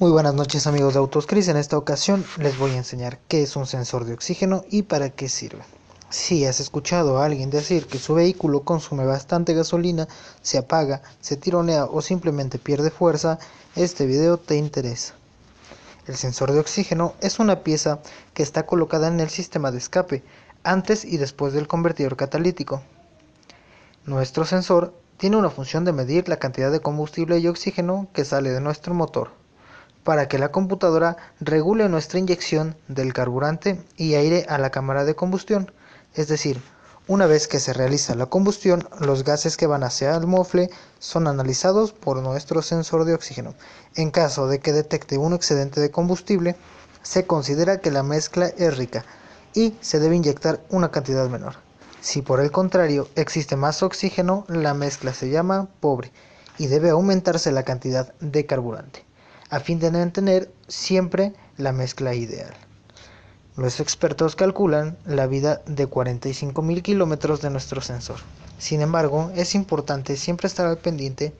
Muy buenas noches amigos de Autoscris, en esta ocasión les voy a enseñar qué es un sensor de oxígeno y para qué sirve. Si has escuchado a alguien decir que su vehículo consume bastante gasolina, se apaga, se tironea o simplemente pierde fuerza, este video te interesa. El sensor de oxígeno es una pieza que está colocada en el sistema de escape, antes y después del convertidor catalítico. Nuestro sensor tiene una función de medir la cantidad de combustible y oxígeno que sale de nuestro motor para que la computadora regule nuestra inyección del carburante y aire a la cámara de combustión. Es decir, una vez que se realiza la combustión, los gases que van hacia el mofle son analizados por nuestro sensor de oxígeno. En caso de que detecte un excedente de combustible, se considera que la mezcla es rica y se debe inyectar una cantidad menor. Si por el contrario existe más oxígeno, la mezcla se llama pobre y debe aumentarse la cantidad de carburante a fin de mantener siempre la mezcla ideal. Los expertos calculan la vida de 45.000 kilómetros de nuestro sensor. Sin embargo, es importante siempre estar al pendiente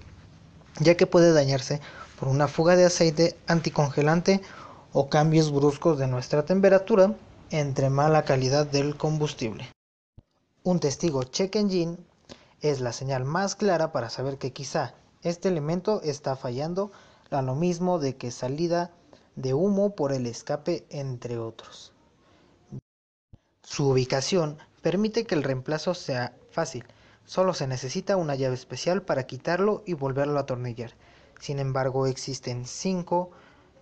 ya que puede dañarse por una fuga de aceite anticongelante o cambios bruscos de nuestra temperatura entre mala calidad del combustible. Un testigo check engine es la señal más clara para saber que quizá este elemento está fallando a lo mismo de que salida de humo por el escape, entre otros. Su ubicación permite que el reemplazo sea fácil, solo se necesita una llave especial para quitarlo y volverlo a atornillar. Sin embargo, existen cinco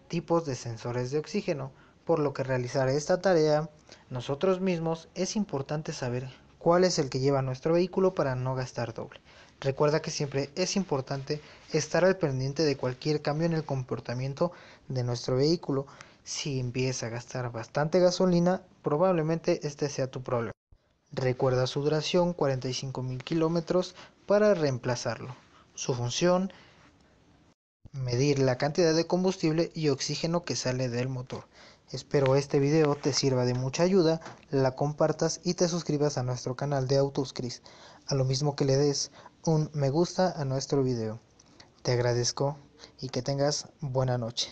tipos de sensores de oxígeno, por lo que realizar esta tarea nosotros mismos es importante saber cuál es el que lleva nuestro vehículo para no gastar doble. Recuerda que siempre es importante estar al pendiente de cualquier cambio en el comportamiento de nuestro vehículo. Si empieza a gastar bastante gasolina, probablemente este sea tu problema. Recuerda su duración 45.000 kilómetros para reemplazarlo. Su función, medir la cantidad de combustible y oxígeno que sale del motor. Espero este video te sirva de mucha ayuda, la compartas y te suscribas a nuestro canal de Autoscris, a lo mismo que le des un me gusta a nuestro video. Te agradezco y que tengas buena noche.